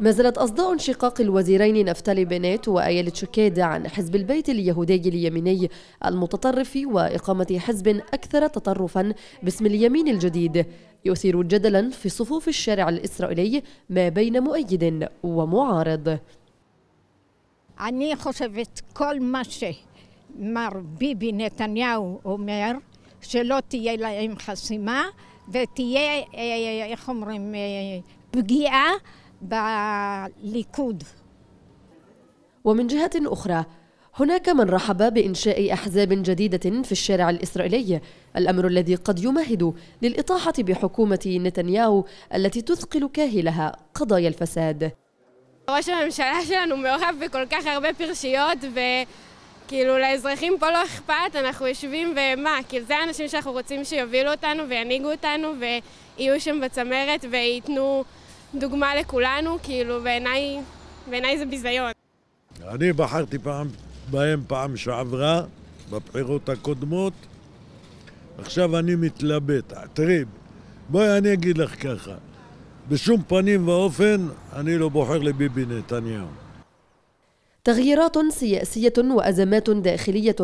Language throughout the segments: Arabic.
ما زالت أصداء انشقاق الوزيرين نفتالي بنات وآيال شوكيدة عن حزب البيت اليهودي اليميني المتطرف وإقامة حزب أكثر تطرفا باسم اليمين الجديد يثير جدلا في صفوف الشارع الإسرائيلي ما بين مؤيد ومعارض אני ביבי נתניהו אומר, שלא תהיה להם חסימה ותהיה, איך אומרים, פגיעה بالليكود ومن جهة أخرى هناك من رحب بإنشاء أحزاب جديدة في الشارع الإسرائيلي الأمر الذي قد يمهد للإطاحة بحكومة نتنياهو التي تثقل كاهلها قضايا الفساد ראש הממשלה שלנו מעורב בכל כך הרבה פרשיות, וכאילו לאזרחים פה לא אכפת, אנחנו יושבים ומה, כאילו זה האנשים שאנחנו רוצים שיובילו אותנו וינהיגו אותנו ויהיו שם בצמרת וייתנו דוגמה לכולנו, כאילו בעיניי, בעיניי זה ביזיון. אני בחרתי פעם, בהם פעם שעברה, בבחירות הקודמות. עכשיו אני מתלבט, תראי, בואי אני אגיד לך ככה, בשום פנים ואופן אני לא בוחר לביבי נתניהו. تغييرات سياسية وأزمات داخلية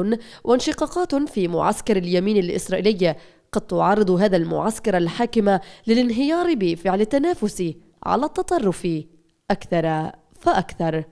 وانشقاقات في معسكر اليمين الإسرائيلي قد تعرض هذا المعسكر الحاكم للانهيار بفعل التنافس على التطرف أكثر فأكثر